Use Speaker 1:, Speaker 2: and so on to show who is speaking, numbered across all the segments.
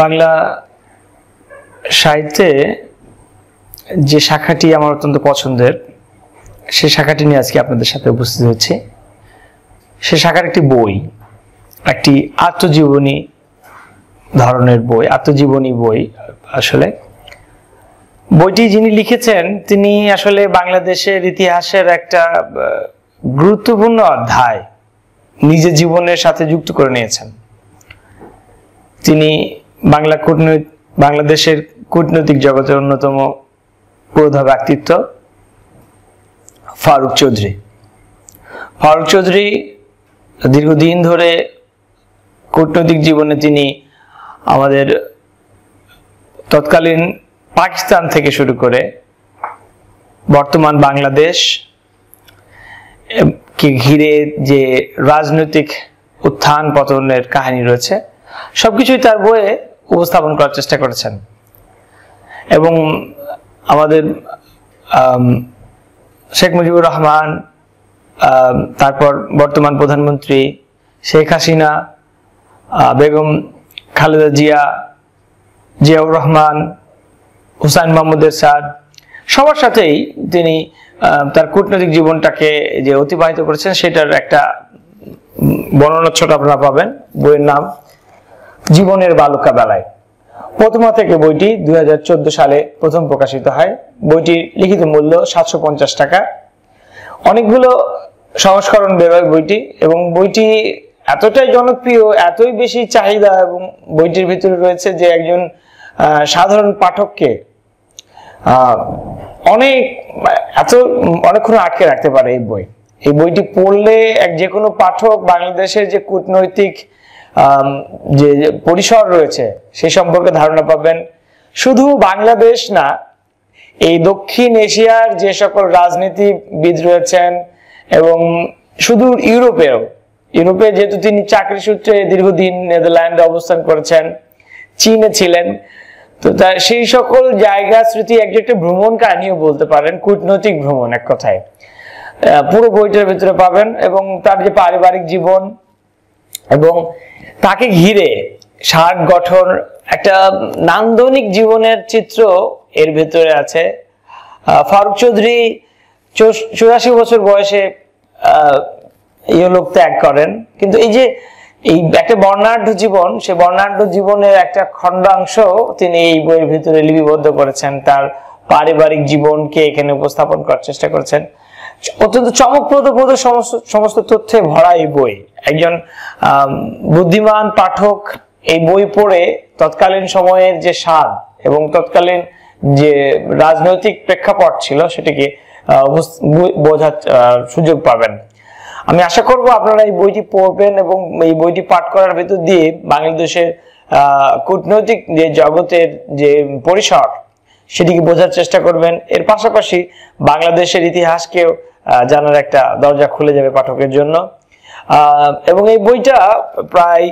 Speaker 1: বাংলা সাহিত্যে যে শাখাটি আমার অত্যন্ত পছন্দের সে শাখাটি নিয়ে আজকে আপনাদের সাথে উপস্থিত হচ্ছে সে শাখার একটি বই একটি আত্মজীবনী ধরনের বই আত্মজীবনী বই আসলে বইটি যিনি লিখেছেন তিনি আসলে বাংলাদেশের ইতিহাসের একটা গুরুত্বপূর্ণ অধ্যায় নিজের জীবনের সাথে যুক্ত করে নিয়েছেন তিনি বাংলা কূটনৈতিক বাংলাদেশের কূটনৈতিক জগতের অন্যতম প্রধা ব্যক্তিত্ব ফারুক চৌধুরী ফারুক চৌধুরী দীর্ঘদিন ধরে কূটনৈতিক জীবনে তিনি আমাদের তৎকালীন পাকিস্তান থেকে শুরু করে বর্তমান বাংলাদেশ কে ঘিরে যে রাজনৈতিক উত্থান পতনের কাহিনী রয়েছে সবকিছুই তার বইয়ে উপস্থাপন করার চেষ্টা করেছেন এবং আমাদের শেখ মুজিবুর রহমান তারপর বর্তমান প্রধানমন্ত্রী শেখ হাসিনা বেগম খালেদা জিয়া জিয়াউর রহমান হুসাইন মাহমুদ সাদ সবার সাথেই তিনি তার কূটনৈতিক জীবনটাকে যে অতিবাহিত করেছেন সেটার একটা বর্ণনা ছোট আপনারা পাবেন বইয়ের নাম জীবনের বালুকা বেলায় প্রথমা থেকে বইটি দুই সালে প্রথম প্রকাশিত হয় বইটির লিখিত মূল্য সাতশো টাকা অনেকগুলো সংস্করণ বেরোয় বইটি এবং বইটি এতটাই জনপ্রিয় এতই বেশি চাহিদা এবং বইটির ভিতরে রয়েছে যে একজন সাধারণ পাঠককে অনেক এত অনেকক্ষণ আটকে রাখতে পারে এই বই এই বইটি পড়লে এক যে কোনো পাঠক বাংলাদেশের যে কূটনৈতিক যে পরিসর রয়েছে সে সম্পর্কে ধারণা পাবেন শুধু বাংলাদেশ না এই দক্ষিণ এশিয়ার যে সকল রাজনীতিবিদ রয়েছেন এবং শুধু ইউরোপেও ইউরোপে যেহেতু তিনি চাকরি সূত্রে দীর্ঘদিন নেদারল্যান্ডে অবস্থান করেছেন চীনে ছিলেন তো তার সেই সকল জায়গা স্মৃতি এক একটা ভ্রমণ কাহিনীও বলতে পারেন কূটনৈতিক ভ্রমণ এক কথায় পুরো বইটার ভিতরে পাবেন এবং তার যে পারিবারিক জীবন এবং তাকে ঘিরে ষাট গঠন একটা নান্দনিক জীবনের চিত্র এর ভেতরে আছে ফারুক চৌধুরী চুরাশি বছর বয়সে ইয়ে লোক ত্যাগ করেন কিন্তু এই যে এই একটা বর্ণাঢ্য জীবন সে বর্ণাঢ্য জীবনের একটা খণ্ডাংশ তিনি এই বইয়ের ভিতরে লিপিবদ্ধ করেছেন তার পারিবারিক জীবনকে এখানে উপস্থাপন করার চেষ্টা করেছেন অত্যন্ত চমকপ্রদপ্রদ সমস্ত সমস্ত তথ্যে ভরা এই বই একজন বুদ্ধিমান পাঠক এই বই পড়ে তৎকালীন সময়ের যে স্বাদ এবং তৎকালীন যে রাজনৈতিক প্রেক্ষাপট ছিল সেটিকে বোঝার সুযোগ পাবেন আমি আশা করব আপনারা এই বইটি পড়বেন এবং এই বইটি পাঠ করার ভেতর দিয়ে বাংলাদেশের কূটনৈতিক যে জগতের যে পরিসর সেটিকে বোঝার চেষ্টা করবেন এর পাশাপাশি বাংলাদেশের ইতিহাসকেও জানার একটা দরজা খুলে যাবে পাঠকের জন্য এবং এই বইটা প্রায়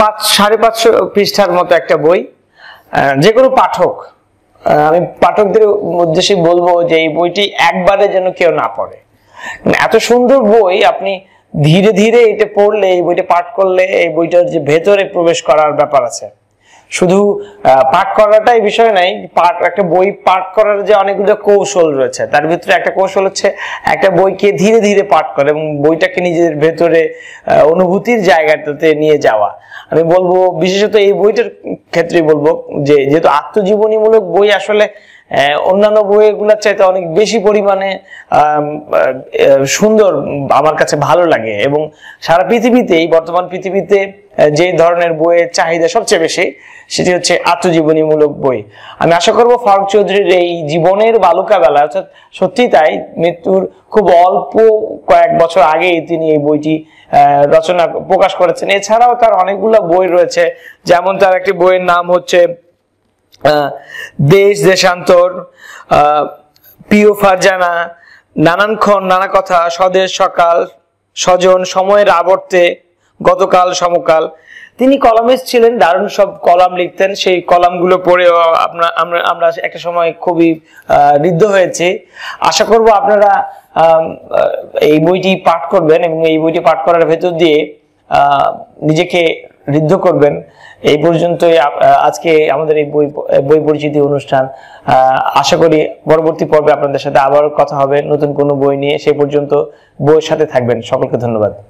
Speaker 1: পাঁচ সাড়ে পাঁচশো পৃষ্ঠার মতো একটা বই যে কোনো পাঠক আমি পাঠকদের উদ্দেশ্যে বলবো যে এই বইটি একবারে যেন কেউ না পড়ে মানে এত সুন্দর বই আপনি ধীরে ধীরে এটা পড়লে এই বইটা পাঠ করলে এই বইটার যে ভেতরে প্রবেশ করার ব্যাপার আছে শুধু পাঠ করাটাই বিষয় নাই পাঠ একটা বই পাঠ করার যে অনেকগুলো কৌশল রয়েছে তার ভিতরে একটা কৌশল হচ্ছে একটা বইকে ধীরে ধীরে পাঠ করা এবং বইটাকে নিজের ভেতরে অনুভূতির জায়গাটাতে নিয়ে যাওয়া আমি বলবো বিশেষত এই বইটার ক্ষেত্রে বলবো যে যেহেতু আত্মজীবনীমূলক বই আসলে অন্যান্য বইগুলোর চাইতে অনেক বেশি পরিমাণে সুন্দর আমার কাছে ভালো লাগে এবং সারা পৃথিবীতেই বর্তমান পৃথিবীতে যে ধরনের বইয়ের চাহিদা সবচেয়ে বেশি সেটি হচ্ছে আত্মজীবনীমূলক বই আমি আশা করব ফারুক চৌধুরীর এই জীবনের বেলা অর্থাৎ সত্যি তাই মৃত্যুর খুব অল্প কয়েক বছর আগেই তিনি এই বইটি রচনা প্রকাশ করেছেন এছাড়াও তার অনেকগুলো বই রয়েছে যেমন তার একটি বইয়ের নাম হচ্ছে দেশ দেশান্তর প্রিয় ফারজানা নানানক্ষণ নানা কথা স্বদেশ সকাল স্বজন সময়ের আবর্তে গতকাল সমকাল তিনি কলামিস্ট ছিলেন দারুণ সব কলাম লিখতেন সেই কলামগুলো পড়েও আমরা আমরা আমরা একটা সময় খুবই ঋদ্ধ হয়েছে আশা করব আপনারা এই বইটি পাঠ করবেন এবং এই বইটি পাঠ করার ভেতর দিয়ে নিজেকে ঋদ্ধ করবেন এই পর্যন্তই আজকে আমাদের এই বই বই পরিচিতি অনুষ্ঠান আশা করি পরবর্তী পর্বে আপনাদের সাথে আবার কথা হবে নতুন কোনো বই নিয়ে সে পর্যন্ত বইয়ের সাথে থাকবেন সকলকে ধন্যবাদ